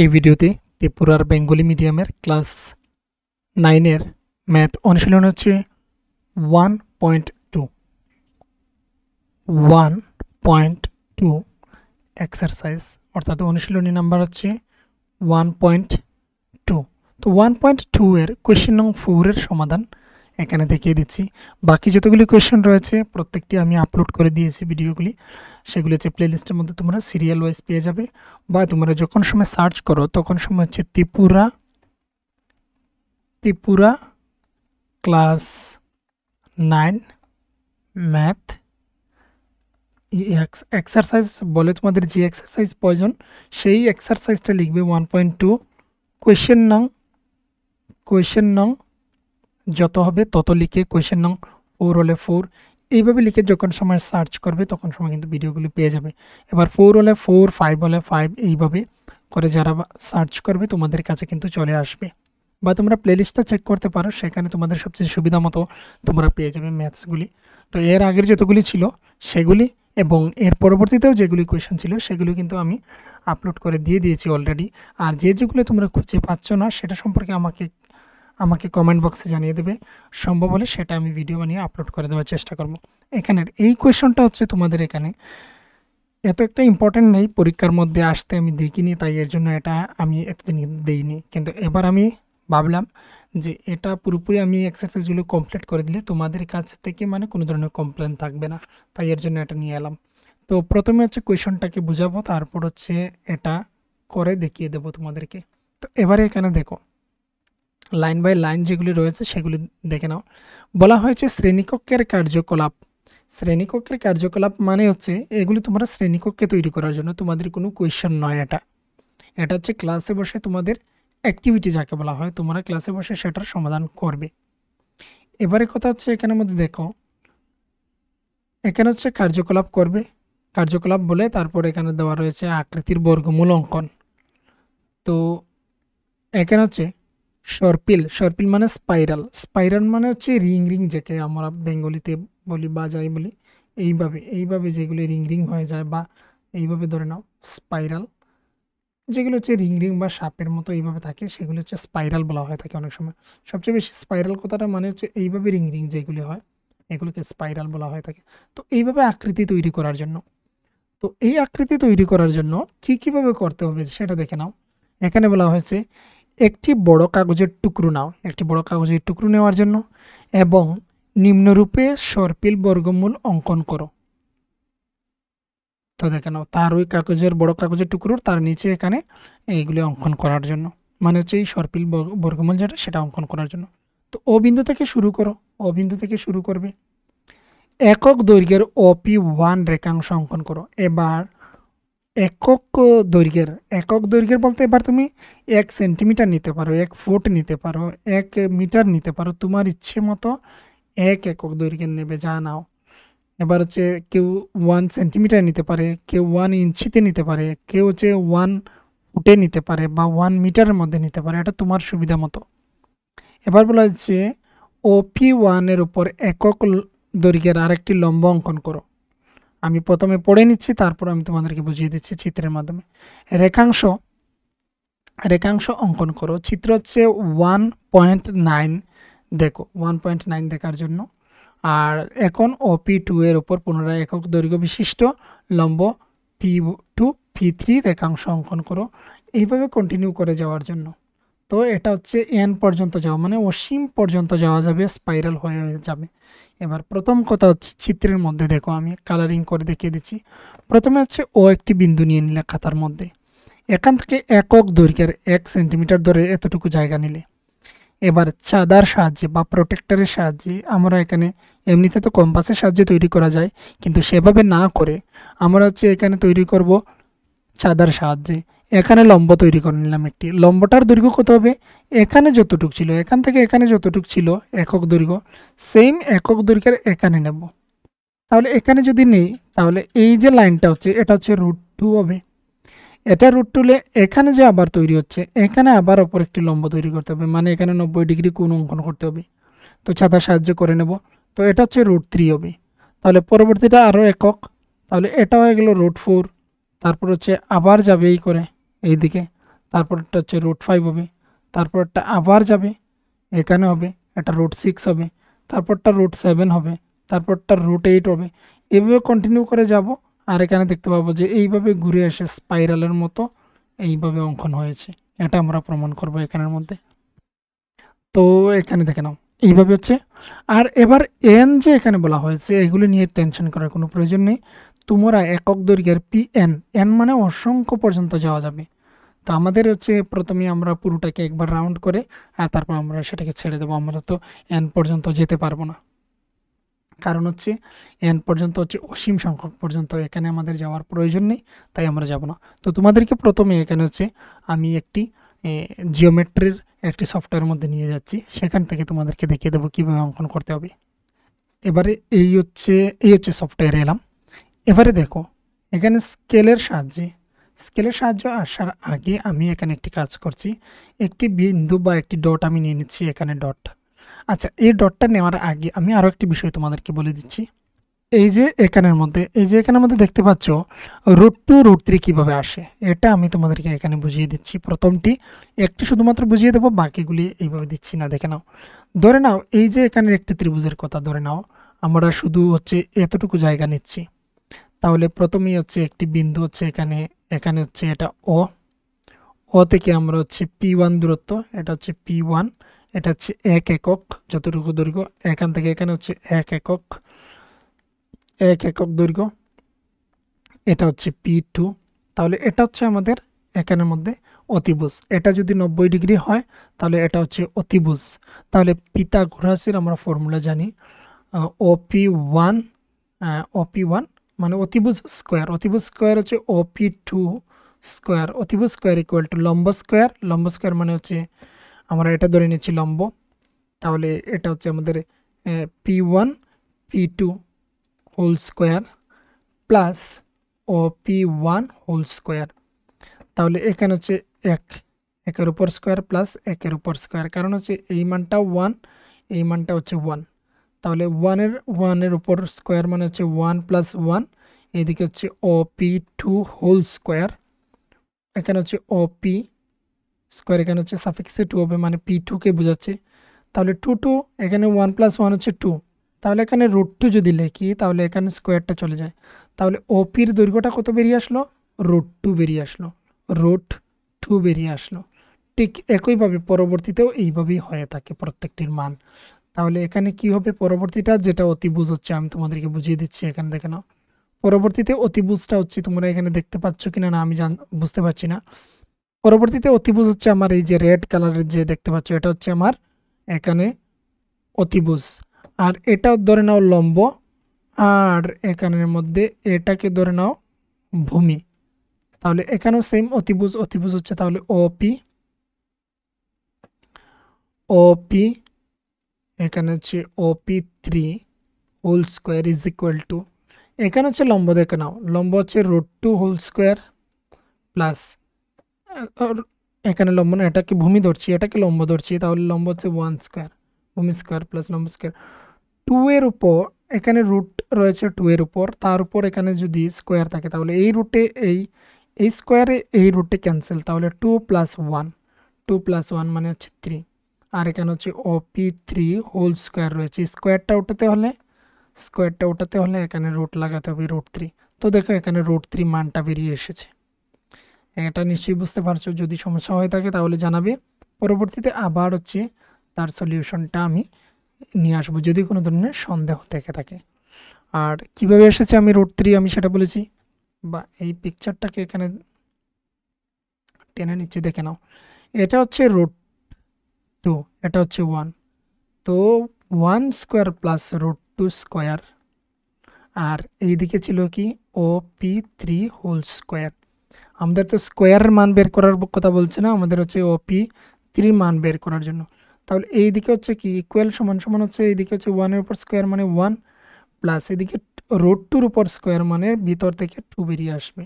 এই ভিডিওতে ত্রিপুরার বেঙ্গলি মিডিয়ামের ক্লাস নাইনের ম্যাথ অনুশীলন হচ্ছে one point two one point two exercise অর্থাৎ অনুশীলনী নাম্বার হচ্ছে ওয়ান পয়েন্ট টু তো ওয়ান পয়েন্ট টু এর কোয়েশ্চেন নং ফোরের সমাধান এখানে দেখিয়ে দিচ্ছি বাকি যতগুলি কোয়েশন রয়েছে প্রত্যেকটি আমি আপলোড করে দিয়েছি ভিডিওগুলি সেগুলি হচ্ছে প্লেলিস্টের মধ্যে তোমরা সিরিয়াল ওয়াইজ পেয়ে যাবে বা তোমরা যখন সময় সার্চ করো তখন সময় হচ্ছে Tripura Tripura class nine math exercise বলে তোমাদের যে এক্সারসাইজ প্রয়োজন সেই এক্সারসাইজটা লিখবে ওয়ান পয়েন্ট টু কোয়েশ্চেন নং কোয়েশ্চেন নং যত হবে তত লিখে কোয়েশ্চেন নং ফোর হলে ফোর এইভাবে লিখে যখন সময় সার্চ করবে তখন সময় কিন্তু ভিডিওগুলি পেয়ে যাবে এবার ফোর হলে ফোর ফাইভ হলে ফাইভ এইভাবে করে যারা সার্চ করবে তোমাদের কাছে কিন্তু চলে আসবে বা তোমরা প্লেলিস্টটা চেক করতে পারো সেখানে তোমাদের সবচেয়ে সুবিধা মতো তোমরা পেয়ে যাবে ম্যাথসগুলি তো এর আগের যতগুলি ছিল সেগুলি এবং এর পরবর্তীতেও যেগুলি কোয়েশন ছিল সেগুলি কিন্তু আমি আপলোড করে দিয়ে দিয়েছি অলরেডি আর যে যেগুলো তোমরা খুঁজে পাচ্ছ না সেটা সম্পর্কে আমাকে আমাকে কমেন্ট বক্সে জানিয়ে দেবে সম্ভব হলে সেটা আমি ভিডিও বানিয়ে আপলোড করে দেওয়ার চেষ্টা করব এখানের এই কোয়েশনটা হচ্ছে তোমাদের এখানে এত একটা ইম্পর্টেন্ট নেই পরীক্ষার মধ্যে আসতে আমি দেখিনি তাই এর জন্য এটা আমি এতদিন দিইনি কিন্তু এবার আমি ভাবলাম যে এটা পুরোপুরি আমি এক্সারসাইজগুলো কমপ্লিট করে দিলে তোমাদের কাছ থেকে মানে কোনো ধরনের কমপ্লেন থাকবে না তাই এর জন্য এটা নিয়ে এলাম তো প্রথমে হচ্ছে কোয়েশনটাকে বুঝাবো তারপর হচ্ছে এটা করে দেখিয়ে দেবো তোমাদেরকে তো এবারে এখানে দেখো লাইন বাই লাইন যেগুলি রয়েছে সেগুলি দেখে নাও বলা হয়েছে শ্রেণীকক্ষের কার্যকলাপ শ্রেণীকক্ষের কার্যকলাপ মানে হচ্ছে এগুলি তোমরা শ্রেণীকক্ষে তৈরি করার জন্য তোমাদের কোনো কোয়েশ্চেন নয় এটা এটা হচ্ছে ক্লাসে বসে তোমাদের অ্যাক্টিভিটি যাকে বলা হয় তোমরা ক্লাসে বসে সেটার সমাধান করবে এবারে কথা হচ্ছে এখানের মধ্যে দেখো এখানে হচ্ছে কার্যকলাপ করবে কার্যকলাপ বলে তারপর এখানে দেওয়া রয়েছে আকৃতির বর্গমূল অঙ্কন তো এখানে হচ্ছে সর্পিল সর্পিল মানে স্পাইরাল স্পাইরাল মানে হচ্ছে রিং রিং যেকে আমরা বেঙ্গলিতে বলি বা যাই বলি এইভাবে এইভাবে যেগুলি রিং রিং হয়ে যায় বা এইভাবে ধরে নাও স্পাইরাল যেগুলো হচ্ছে রিং রিং বা সাপের মতো এইভাবে থাকে সেগুলো হচ্ছে স্পাইরাল বলা হয়ে থাকে অনেক সময় সবচেয়ে বেশি স্পাইরাল কথাটা মানে হচ্ছে এইভাবে রিং রিং যেগুলি হয় এগুলোকে স্পাইরাল বলা হয়ে থাকে তো এইভাবে আকৃতি তৈরি করার জন্য তো এই আকৃতি তৈরি করার জন্য কী কীভাবে করতে হবে সেটা দেখে নাও এখানে বলা হয়েছে একটি বড় কাগজের টুকরো নাও একটি বড় কাগজের টুকরো নেওয়ার জন্য এবং নিম্নরূপে সর্পিল বর্গমূল অঙ্কন করো তো দেখে নাও তার ওই কাগজের বড় কাগজের টুকরোর তার নিচে এখানে এইগুলি অঙ্কন করার জন্য মানে হচ্ছে এই সর্পিল বর্গমূল যেটা সেটা অঙ্কন করার জন্য তো ও বিন্দু থেকে শুরু করো ও বিন্দু থেকে শুরু করবে একক দৈর্ঘ্যের ওপি ওয়ান রেখাংশ অঙ্কন করো এবার একক দৈর্ঘ্যের একক দৈর্ঘ্যের বলতে এবার তুমি এক সেন্টিমিটার নিতে পারো এক ফুট নিতে পারো এক মিটার নিতে পারো তোমার ইচ্ছে মতো এক একক দৈর্ঘ্যের নেবে যা নাও এবার হচ্ছে কেউ ওয়ান সেন্টিমিটার নিতে পারে কেউ ওয়ান ইঞ্চিতে নিতে পারে কেউ হচ্ছে ওয়ান ফুটে নিতে পারে বা ওয়ান মিটারের মধ্যে নিতে পারে এটা তোমার সুবিধা মতো এবার বলা হচ্ছে ওপি ওয়ানের উপর একক দৈর্ঘ্যের আরেকটি লম্ব অঙ্কন করো আমি প্রথমে পড়ে নিচ্ছি তারপর আমি তোমাদেরকে বুঝিয়ে দিচ্ছি চিত্রের মাধ্যমে রেখাংশ রেখাংশ অঙ্কন করো চিত্র হচ্ছে ওয়ান পয়েন্ট নাইন দেখো ওয়ান পয়েন্ট নাইন দেখার জন্য আর এখন ও পি টু এর উপর পুনরায় একক দৈর্ঘ্য বিশিষ্ট লম্ব পি টু পি থ্রি রেখাংশ অঙ্কন করো এইভাবে কন্টিনিউ করে যাওয়ার জন্য তো এটা হচ্ছে এন পর্যন্ত যাওয়া মানে অসীম পর্যন্ত যাওয়া যাবে স্পাইরাল হয়ে যাবে এবার প্রথম কথা হচ্ছে চিত্রের মধ্যে দেখো আমি কালারিং করে দেখিয়ে দিচ্ছি প্রথমে হচ্ছে ও একটি বিন্দু নিয়ে নিলে খাতার মধ্যে এখান থেকে একক দৈর্ঘ্যের এক সেন্টিমিটার ধরে এতটুকু জায়গা নিলে এবার চাদার সাহায্যে বা প্রোটেক্টরের সাহায্যে আমরা এখানে এমনিতে তো কম্পাসের সাহায্যে তৈরি করা যায় কিন্তু সেভাবে না করে আমরা হচ্ছে এখানে তৈরি করব চাদার সাহায্যে এখানে লম্ব তৈরি করে নিলাম একটি লম্বটার দৈর্ঘ্য কত হবে এখানে যতটুক ছিল এখান থেকে এখানে যতটুক ছিল একক দৈর্ঘ্য সেম একক দৈর্ঘ্যের এখানে নেব তাহলে এখানে যদি নেই তাহলে এই যে লাইনটা হচ্ছে এটা হচ্ছে রুট টু হবে এটা রুট টুলে এখানে যে আবার তৈরি হচ্ছে এখানে আবার অপর একটি লম্ব তৈরি করতে হবে মানে এখানে নব্বই ডিগ্রি কোন অঙ্কন করতে হবে তো ছাতা সাহায্য করে নেব তো এটা হচ্ছে রুট থ্রি হবে তাহলে পরবর্তীটা আরও একক তাহলে এটা হয়ে গেল রুট ফোর তারপর হচ্ছে আবার যাবে এই করে এই দিকে তারপরটা হচ্ছে রুট ফাইভ হবে তারপরটা আবার যাবে এখানে হবে এটা রুট সিক্স হবে তারপরটা রুট সেভেন হবে তারপরটা রুট এইট হবে এভাবে কন্টিনিউ করে যাব আর এখানে দেখতে পাবো যে এইভাবে ঘুরে আসে স্পাইরালের মতো এইভাবে অঙ্কন হয়েছে এটা আমরা প্রমাণ করব এখানের মধ্যে তো এখানে দেখে নাও এইভাবে হচ্ছে আর এবার এন যে এখানে বলা হয়েছে এগুলি নিয়ে টেনশন করার কোনো প্রয়োজন নেই তোমরা একক দৈর্ঘ্যের পি এন এন মানে অসংখ্য পর্যন্ত যাওয়া যাবে তো আমাদের হচ্ছে প্রথমে আমরা পুরোটাকে একবার রাউন্ড করে আর তারপর আমরা সেটাকে ছেড়ে দেবো আমরা তো এন পর্যন্ত যেতে পারবো না কারণ হচ্ছে এন পর্যন্ত হচ্ছে অসীম সংখ্যক পর্যন্ত এখানে আমাদের যাওয়ার প্রয়োজন নেই তাই আমরা যাব না তো তোমাদেরকে প্রথমে এখানে হচ্ছে আমি একটি জিওমেট্রির একটি সফটওয়্যারের মধ্যে নিয়ে যাচ্ছি সেখান থেকে তোমাদেরকে দেখিয়ে দেবো কীভাবে অঙ্কন করতে হবে এবারে এই হচ্ছে এই হচ্ছে সফটওয়্যার এলাম এবারে দেখো এখানে স্কেলের সাহায্যে স্কেলের সাহায্য আসার আগে আমি এখানে একটি কাজ করছি একটি বিন্দু বা একটি ডট আমি নিয়ে নিচ্ছি এখানে ডট আচ্ছা এই ডটটা নেওয়ার আগে আমি আরও একটি বিষয় তোমাদেরকে বলে দিচ্ছি এই যে এখানের মধ্যে এই যে এখানের মধ্যে দেখতে পাচ্ছ রুট টু রুট থ্রি কীভাবে আসে এটা আমি তোমাদেরকে এখানে বুঝিয়ে দিচ্ছি প্রথমটি একটি শুধুমাত্র বুঝিয়ে দেবো বাকিগুলি এইভাবে দিচ্ছি না দেখে নাও ধরে নাও এই যে এখানের একটি ত্রিভুজের কথা ধরে নাও আমরা শুধু হচ্ছে এতটুকু জায়গা নিচ্ছি তাহলে প্রথমেই হচ্ছে একটি বিন্দু হচ্ছে এখানে এখানে হচ্ছে এটা ও ও থেকে আমরা হচ্ছে পি ওয়ান দূরত্ব এটা হচ্ছে পি ওয়ান এটা হচ্ছে এক একক যতটুকু দৈর্ঘ্য এখান থেকে এখানে হচ্ছে এক একক এক একক দৈর্ঘ্য এটা হচ্ছে পি টু তাহলে এটা হচ্ছে আমাদের এখানের মধ্যে অতিভুজ এটা যদি নব্বই ডিগ্রি হয় তাহলে এটা হচ্ছে অতিভুজ তাহলে পিতা ঘোরাসির আমরা ফর্মুলা জানি ওপি ওয়ান ওপি ওয়ান মানে অতিভুজ স্কোয়ার অতিভুজ স্কোয়ার হচ্ছে ওপি টু স্কোয়ার অতিভুজ স্কোয়ার ইকুয়াল টু লম্ব স্কোয়ার লম্ব স্কোয়ার মানে হচ্ছে আমরা এটা ধরে নিচ্ছি লম্ব তাহলে এটা হচ্ছে আমাদের P one P two whole square plus O P one whole square তাহলে এখানে হচ্ছে এক একের উপর স্কোয়ার প্লাস একের উপর স্কোয়ার কারণ হচ্ছে এই মানটা ওয়ান এই মানটা হচ্ছে ওয়ান তাহলে ওয়ানের ওয়ানের উপর স্কোয়ার মানে হচ্ছে ওয়ান প্লাস ওয়ান এদিকে হচ্ছে পি টু হোল স্কোয়ার এখানে হচ্ছে পি স্কোয়ার এখানে হচ্ছে সাফিক্সে টু হবে মানে পি টুকে বোঝাচ্ছে তাহলে টু টু এখানে ওয়ান প্লাস ওয়ান হচ্ছে টু তাহলে এখানে রুট টু যদি লেখি তাহলে এখানে স্কোয়ারটা চলে যায় তাহলে ওপির দৈর্ঘ্যটা কত বেরিয়ে আসলো রুট টু বেরিয়ে আসলো রুট টু বেরিয়ে আসলো ঠিক একইভাবে পরবর্তীতেও এইভাবেই হয়ে থাকে প্রত্যেকটির মান তাহলে এখানে কি হবে পরবর্তীটা যেটা অতিবুজ হচ্ছে আমি তোমাদেরকে বুঝিয়ে দিচ্ছি এখানে দেখে নাও পরবর্তীতে অতিবুজটা হচ্ছে তোমরা এখানে দেখতে পাচ্ছ কিনা না আমি জান বুঝতে পারছি না পরবর্তীতে অতিভুজ হচ্ছে আমার এই যে রেড কালারের যে দেখতে পাচ্ছ এটা হচ্ছে আমার এখানে অতিভুজ আর এটাও ধরে নাও লম্ব আর এখানের মধ্যে এটাকে ধরে নাও ভূমি তাহলে এখানেও সেম অতিবুজ অতিভুজ হচ্ছে তাহলে ওপি ওপি এখানে হচ্ছে OP three whole square is equal to এখানে হচ্ছে লম্ব দেখে নাও লম্ব হচ্ছে root two whole square plus এখানে লম্ব না এটাকে ভূমি ধরছি এটাকে লম্ব ধরছি তাহলে লম্ব হচ্ছে ওয়ান স্কোয়ার ভূমি স্কোয়ার প্লাস লম্ব স্কোয়ার টু এর উপর এখানে রুট রয়েছে টু এর উপর তার উপর এখানে যদি স্কোয়ার থাকে তাহলে এই রুটে এই এই স্কোয়ারে এই রুটে ক্যান্সেল তাহলে two plus one two plus one মানে হচ্ছে থ্রি আর এখানে হচ্ছে ওপি থ্রি হোল স্কোয়ার রয়েছে স্কোয়ারটা উঠাতে হলে স্কোয়ারটা উঠাতে হলে এখানে রোড লাগাতে হবে রোড থ্রি তো দেখো এখানে রোড থ্রি মানটা বেরিয়ে এসেছে এটা নিশ্চয়ই বুঝতে পারছো যদি সমস্যা হয়ে থাকে তাহলে জানাবে পরবর্তীতে আবার হচ্ছে তার সলিউশনটা আমি নিয়ে আসবো যদি কোনো ধরনের সন্দেহ থেকে থাকে আর কিভাবে এসেছে আমি রোড থ্রি আমি সেটা বলেছি বা এই পিকচারটাকে এখানে টেনে নিচ্ছে দেখে নাও এটা হচ্ছে রোড টু এটা হচ্ছে ওয়ান তো one square plus root two square আর এইদিকে ছিল কি O P three whole square আমাদের তো স্কোয়ারের মান বের করার কথা বলছে না আমাদের হচ্ছে ও পি থ্রি মান বের করার জন্য তাহলে এই দিকে হচ্ছে কি ইকুয়াল সমান সমান হচ্ছে এইদিকে হচ্ছে ওয়ানের উপর স্কোয়ার মানে ওয়ান প্লাস এদিকে রোড টুর উপর স্কোয়ার মানে ভিতর থেকে টু বেরিয়ে আসবে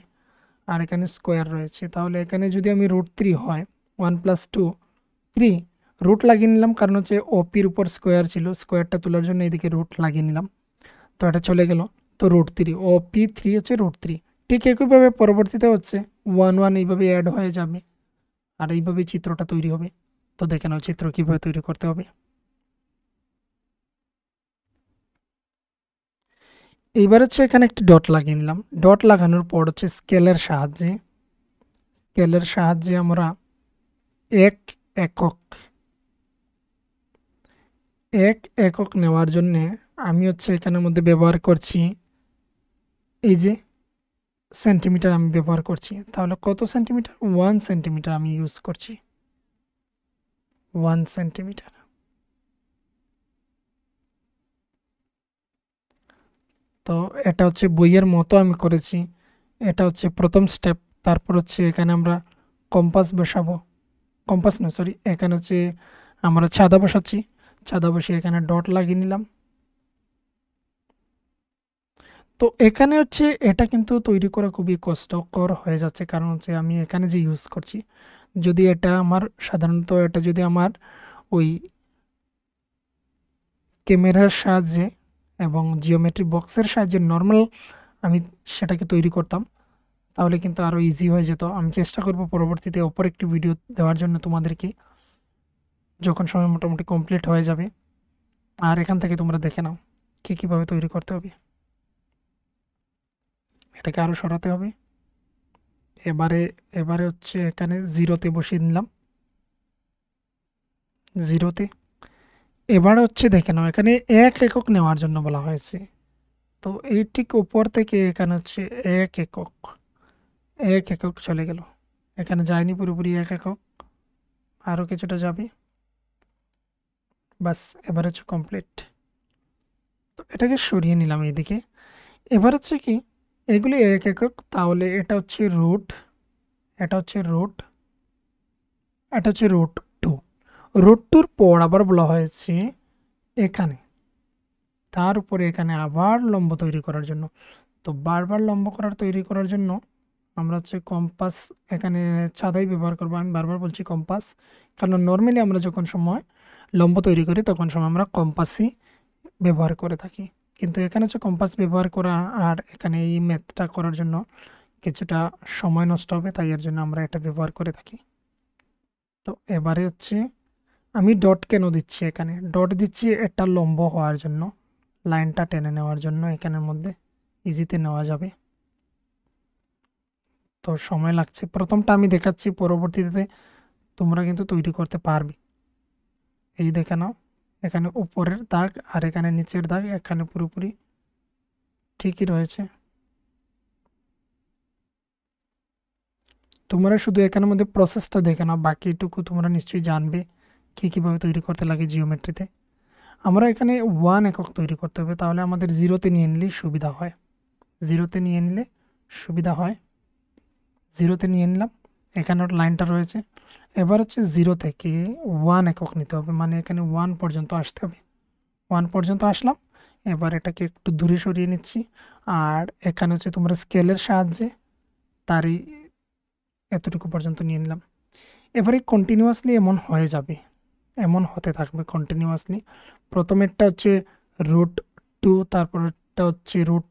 আর এখানে স্কোয়ার রয়েছে তাহলে এখানে যদি আমি রোড থ্রি হয় one plus two three root লাগিয়ে নিলাম কারণ হচ্ছে ওপির উপর স্কোয়ার ছিল স্কোয়ারটা তোলার জন্য এদিকে রুট লাগিয়ে নিলাম তো এটা চলে গেল তো রুট থ্রি ওপি থ্রি হচ্ছে রুট থ্রি ঠিক একইভাবে পরবর্তীতে হচ্ছে ওয়ান ওয়ান এইভাবে অ্যাড হয়ে যাবে আর এইভাবে চিত্রটা তৈরি হবে তো দেখে নাও চিত্র কীভাবে তৈরি করতে হবে এইবার হচ্ছে এখানে একটি ডট লাগিয়ে নিলাম ডট লাগানোর পর হচ্ছে স্কেলের সাহায্যে স্কেলের সাহায্যে আমরা এক একক এক একক নেওয়ার জন্যে আমি হচ্ছে এখানের মধ্যে ব্যবহার করছি এই যে সেন্টিমিটার আমি ব্যবহার করছি তাহলে কত সেন্টিমিটার ওয়ান সেন্টিমিটার আমি ইউজ করছি ওয়ান সেন্টিমিটার তো এটা হচ্ছে বইয়ের মতো আমি করেছি এটা হচ্ছে প্রথম স্টেপ তারপর হচ্ছে এখানে আমরা কম্পাস বসাবো কম্পাস না সরি এখানে হচ্ছে আমরা ছাদা বসাচ্ছি চাঁদা বসে এখানে ডট লাগিয়ে নিলাম তো এখানে হচ্ছে এটা কিন্তু তৈরি করা খুবই কষ্টকর হয়ে যাচ্ছে কারণ হচ্ছে আমি এখানে যে ইউজ করছি যদি এটা আমার সাধারণত এটা যদি আমার ওই ক্যামেরার সাহায্যে এবং জিওমেট্রি বক্সের সাহায্যে নর্মাল আমি সেটাকে তৈরি করতাম তাহলে কিন্তু আরও ইজি হয়ে যেত আমি চেষ্টা করব পরবর্তীতে অপর একটি ভিডিও দেওয়ার জন্য তোমাদেরকে যখন সময় মোটামুটি কমপ্লিট হয়ে যাবে আর এখান থেকে তোমরা দেখে নাও কী কীভাবে তৈরি করতে হবে এটাকে আরও সরাতে হবে এবারে এবারে হচ্ছে এখানে জিরোতে বসিয়ে নিলাম জিরোতে এবারে হচ্ছে দেখে নাও এখানে এক একক নেওয়ার জন্য বলা হয়েছে তো এই ঠিক উপর থেকে এখানে হচ্ছে এক একক এক একক চলে গেল এখানে যায়নি পুরোপুরি এক একক আরও কিছুটা যাবে বাস হচ্ছে কমপ্লিট তো এটাকে সরিয়ে নিলাম এদিকে এবার হচ্ছে কি এগুলি এক একক তাহলে এটা হচ্ছে রুট এটা হচ্ছে রুট এটা হচ্ছে রুট টু রুট টুর পর আবার বলা হয়েছে এখানে তার উপরে এখানে আবার লম্ব তৈরি করার জন্য তো বারবার লম্ব করার তৈরি করার জন্য আমরা হচ্ছে কম্পাস এখানে ছাদাই ব্যবহার করবো আমি বারবার বলছি কম্পাস কারণ নর্মালি আমরা যখন সময় লম্ব তৈরি করি তখন সময় আমরা কম্পাসই ব্যবহার করে থাকি কিন্তু এখানে হচ্ছে কম্পাস ব্যবহার করা আর এখানে এই ম্যাথটা করার জন্য কিছুটা সময় নষ্ট হবে তাই এর জন্য আমরা এটা ব্যবহার করে থাকি তো এবারে হচ্ছে আমি ডট কেন দিচ্ছি এখানে ডট দিচ্ছি এটা লম্ব হওয়ার জন্য লাইনটা টেনে নেওয়ার জন্য এখানের মধ্যে ইজিতে নেওয়া যাবে তো সময় লাগছে প্রথমটা আমি দেখাচ্ছি পরবর্তীতে তোমরা কিন্তু তৈরি করতে পারবে এই দেখে নাও এখানে উপরের দাগ আর এখানে নিচের দাগ এখানে পুরোপুরি ঠিকই রয়েছে তোমরা শুধু এখানের মধ্যে প্রসেসটা দেখে নাও বাকিটুকু তোমরা নিশ্চয়ই জানবে কী কীভাবে তৈরি করতে লাগে জিওমেট্রিতে আমরা এখানে ওয়ান একক তৈরি করতে হবে তাহলে আমাদের জিরোতে নিয়ে নিলে সুবিধা হয় জিরোতে নিয়ে নিলে সুবিধা হয় জিরোতে নিয়ে নিলাম এখানের লাইনটা রয়েছে এবার হচ্ছে জিরো থেকে ওয়ান একক নিতে হবে মানে এখানে ওয়ান পর্যন্ত আসতে হবে ওয়ান পর্যন্ত আসলাম এবার এটাকে একটু দূরে সরিয়ে নিচ্ছি আর এখানে হচ্ছে তোমরা স্কেলের সাহায্যে তার এই এতটুকু পর্যন্ত নিয়ে নিলাম এবারে কন্টিনিউয়াসলি এমন হয়ে যাবে এমন হতে থাকবে কন্টিনিউয়াসলি প্রথমেরটা হচ্ছে রুট টু তারপরটা হচ্ছে রুট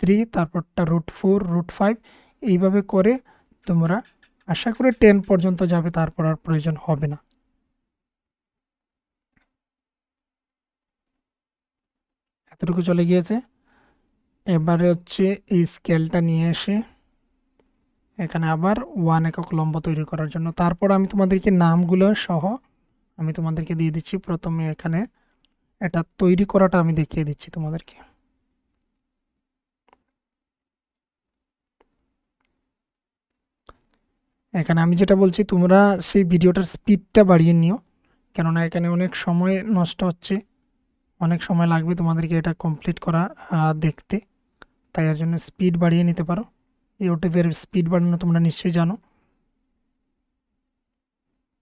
থ্রি তারপরটা রুট ফোর রুট ফাইভ এইভাবে করে তোমরা আশা করি টেন পর্যন্ত যাবে তারপর আর প্রয়োজন হবে না এতটুকু চলে গিয়েছে এবারে হচ্ছে এই স্কেলটা নিয়ে এসে এখানে আবার ওয়ান একক লম্ব তৈরি করার জন্য তারপর আমি তোমাদেরকে নামগুলো সহ আমি তোমাদেরকে দিয়ে দিচ্ছি প্রথমে এখানে এটা তৈরি করাটা আমি দেখিয়ে দিচ্ছি তোমাদেরকে এখানে আমি যেটা বলছি তোমরা সেই ভিডিওটার স্পিডটা বাড়িয়ে নিও কেননা এখানে অনেক সময় নষ্ট হচ্ছে অনেক সময় লাগবে তোমাদেরকে এটা কমপ্লিট করা দেখতে তাই এর জন্য স্পিড বাড়িয়ে নিতে পারো ইউটিউবের স্পিড বাড়ানো তোমরা নিশ্চয়ই জানো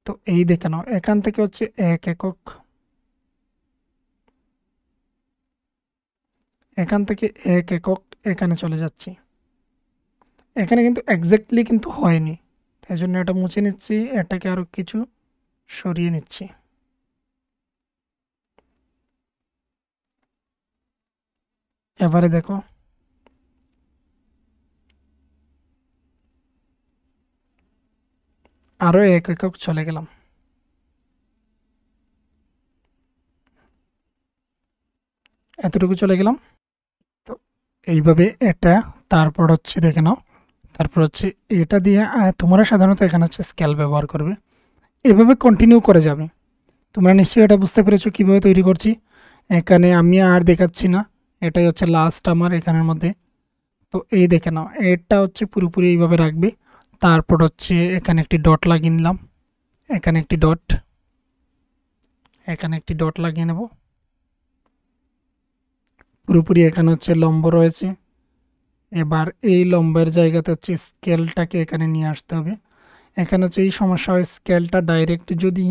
তো এই দেখে নাও এখান থেকে হচ্ছে এক একক এখান থেকে এক একক এখানে চলে যাচ্ছি এখানে কিন্তু একজ্যাক্টলি কিন্তু হয়নি তাই জন্য এটা মুছে নিচ্ছি এটাকে আরও কিছু সরিয়ে নিচ্ছি এবারে দেখো আরও এক একক চলে গেলাম এতটুকু চলে গেলাম তো এইভাবে এটা তারপর হচ্ছে দেখে নাও তারপর হচ্ছে এটা দিয়ে তোমরা সাধারণত এখানে হচ্ছে স্কেল ব্যবহার করবে এভাবে কন্টিনিউ করে যাবে তোমরা নিশ্চয়ই এটা বুঝতে পেরেছো কীভাবে তৈরি করছি এখানে আমি আর দেখাচ্ছি না এটাই হচ্ছে লাস্ট আমার এখানের মধ্যে তো এই দেখে নাও এটা হচ্ছে পুরোপুরি এইভাবে রাখবে তারপর হচ্ছে এখানে একটি ডট লাগিয়ে নিলাম এখানে একটি ডট এখানে একটি ডট লাগিয়ে নেব পুরোপুরি এখানে হচ্ছে লম্ব রয়েছে এবার এই লম্বের জায়গাতে হচ্ছে স্কেলটাকে এখানে নিয়ে আসতে হবে এখানে হচ্ছে এই সমস্যা হয় স্কেলটা ডাইরেক্ট যদি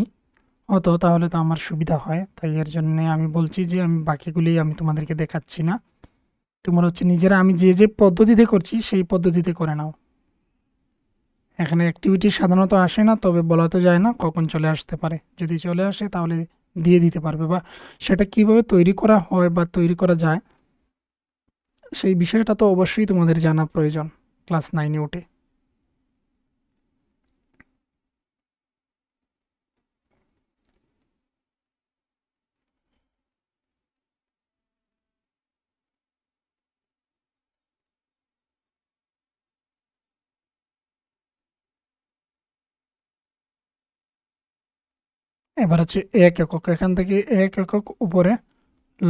হতো তাহলে তো আমার সুবিধা হয় তাই এর জন্যে আমি বলছি যে আমি বাকিগুলি আমি তোমাদেরকে দেখাচ্ছি না তোমার হচ্ছে নিজেরা আমি যে যে পদ্ধতিতে করছি সেই পদ্ধতিতে করে নাও এখানে অ্যাক্টিভিটি সাধারণত আসে না তবে বলা তো যায় না কখন চলে আসতে পারে যদি চলে আসে তাহলে দিয়ে দিতে পারবে বা সেটা কিভাবে তৈরি করা হয় বা তৈরি করা যায় সেই বিষয়টা তো অবশ্যই তোমাদের জানা প্রয়োজন ক্লাস নাইনে উঠে এবার হচ্ছে এক একক এখান থেকে এক একক উপরে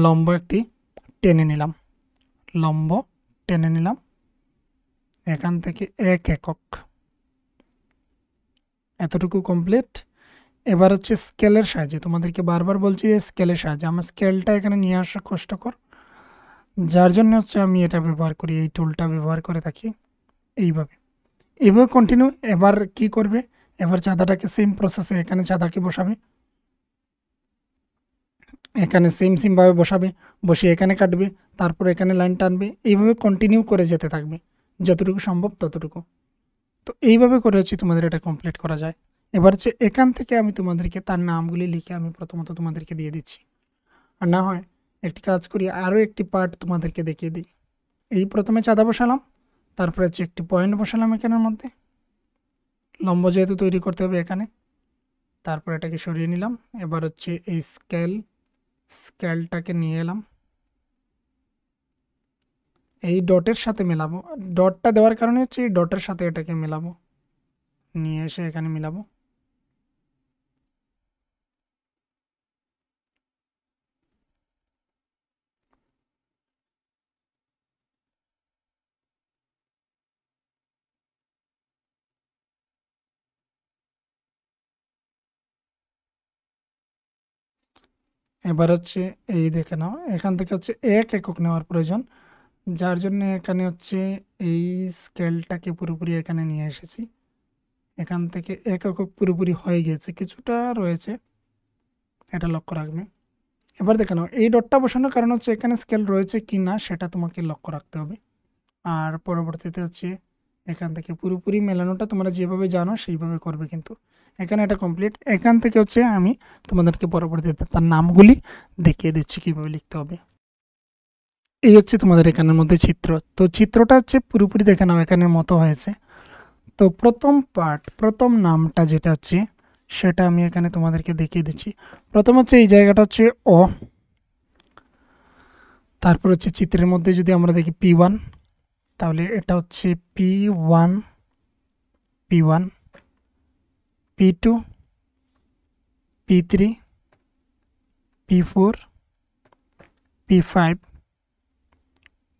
লম্বা একটি টেনে নিলাম লম্ব টেনে নিলাম এখান থেকে এক একক এতটুকু কমপ্লিট এবার হচ্ছে স্কেলের সাহায্যে তোমাদেরকে বারবার বলছি স্কেলের সাহায্যে আমার স্কেলটা এখানে নিয়ে আসা কষ্টকর যার জন্য হচ্ছে আমি এটা ব্যবহার করি এই টুলটা ব্যবহার করে থাকি এইভাবে এইভাবে কন্টিনিউ এবার কি করবে এবার চাঁদাটাকে সেম প্রসেসে এখানে চাঁদাকে বসাবে এখানে সেম সিমভাবে বসাবে বসে এখানে কাটবে তারপর এখানে লাইন টানবে এইভাবে কন্টিনিউ করে যেতে থাকবে যতটুকু সম্ভব ততটুকু তো এইভাবে করে হচ্ছে তোমাদের এটা কমপ্লিট করা যায় এবার হচ্ছে এখান থেকে আমি তোমাদেরকে তার নামগুলি লিখে আমি প্রথমত তোমাদেরকে দিয়ে দিচ্ছি আর না হয় একটি কাজ করি আরও একটি পার্ট তোমাদেরকে দেখিয়ে দিই এই প্রথমে চাঁদা বসালাম তারপরে হচ্ছে একটি পয়েন্ট বসালাম এখানের মধ্যে লম্ব যেহেতু তৈরি করতে হবে এখানে তারপর এটাকে সরিয়ে নিলাম এবার হচ্ছে এই স্কেল স্কেলটাকে নিয়ে এলাম এই ডটের সাথে মেলাবো ডটটা দেওয়ার কারণে হচ্ছে এই ডটের সাথে এটাকে মেলাবো নিয়ে এসে এখানে মেলাবো এবার হচ্ছে এই দেখে নাও এখান থেকে হচ্ছে এক একক নেওয়ার প্রয়োজন যার জন্য এখানে হচ্ছে এই স্কেলটাকে পুরোপুরি এখানে নিয়ে এসেছি এখান থেকে এক একক পুরোপুরি হয়ে গেছে কিছুটা রয়েছে এটা লক্ষ্য রাখবে এবার দেখে নাও এই ডটটা বসানোর কারণ হচ্ছে এখানে স্কেল রয়েছে কি না সেটা তোমাকে লক্ষ্য রাখতে হবে আর পরবর্তীতে হচ্ছে এখান থেকে পুরোপুরি মেলানোটা তোমরা যেভাবে জানো সেইভাবে করবে কিন্তু এখানে এটা কমপ্লিট এখান থেকে হচ্ছে আমি তোমাদেরকে পরবর্তীতে তার নামগুলি দেখিয়ে দিচ্ছি কীভাবে লিখতে হবে এই হচ্ছে তোমাদের এখানের মধ্যে চিত্র তো চিত্রটা হচ্ছে পুরোপুরি দেখে নাও এখানের মতো হয়েছে তো প্রথম পার্ট প্রথম নামটা যেটা হচ্ছে সেটা আমি এখানে তোমাদেরকে দেখিয়ে দিচ্ছি প্রথম হচ্ছে এই জায়গাটা হচ্ছে অ তারপর হচ্ছে চিত্রের মধ্যে যদি আমরা দেখি পি ওয়ান তাহলে এটা হচ্ছে P one P one P2, P3, P4, P5,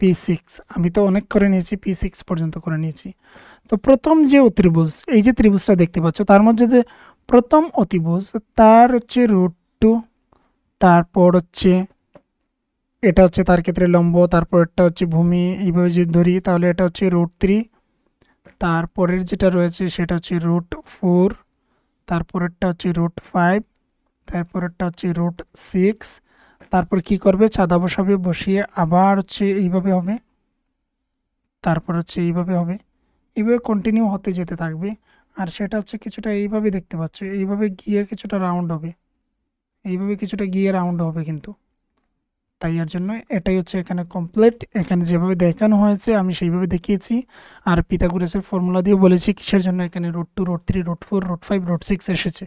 P6 আমি তো অনেক করে নিয়েছি P6 পর্যন্ত করে নিয়েছি তো প্রথম যে অত্রিভুজ এই যে ত্রিভুজটা দেখতে পাচ্ছ তার মধ্যে যে প্রথম অতিভুজ তার হচ্ছে রুট টু তারপর হচ্ছে এটা হচ্ছে তার ক্ষেত্রে লম্ব তারপর এটা হচ্ছে ভূমি এইভাবে যদি ধরি তাহলে এটা হচ্ছে রুট থ্রি তারপরের যেটা রয়েছে সেটা হচ্ছে রুট ফোর তারপরেরটা হচ্ছে রুট ফাইভ তারপরেরটা হচ্ছে রুট সিক্স তারপর কি করবে চাঁদা বসাবে বসিয়ে আবার হচ্ছে এইভাবে হবে তারপর হচ্ছে এইভাবে হবে এইভাবে কন্টিনিউ হতে যেতে থাকবে আর সেটা হচ্ছে কিছুটা এইভাবে দেখতে পাচ্ছ এইভাবে গিয়ে কিছুটা রাউন্ড হবে এইভাবে কিছুটা গিয়ে রাউন্ড হবে কিন্তু তাই এর জন্য এটাই হচ্ছে এখানে কমপ্লিট এখানে যেভাবে দেখানো হয়েছে আমি সেইভাবে দেখিয়েছি আর পিতাগুরেসের ফর্মুলা দিয়ে বলেছি কিসের জন্য এখানে root two root three root four root five root six এসেছে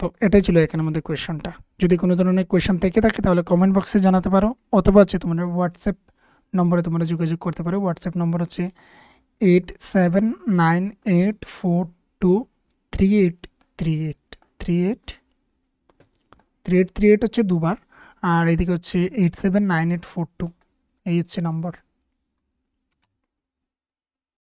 তো এটাই ছিল এখানে আমাদের কোয়েশনটা যদি কোনো ধরনের কোয়েশন থেকে থাকে তাহলে কমেন্ট বক্সে জানাতে পারো অথবা হচ্ছে তোমার হোয়াটসঅ্যাপ নম্বরে তোমরা যোগাযোগ করতে পারো হোয়াটসঅ্যাপ নম্বর হচ্ছে eight seven nine eight four two three eight three eight three eight three eight three eight হচ্ছে দুবার আর এদিকে হচ্ছে eight seven nine eight four two এই হচ্ছে নম্বর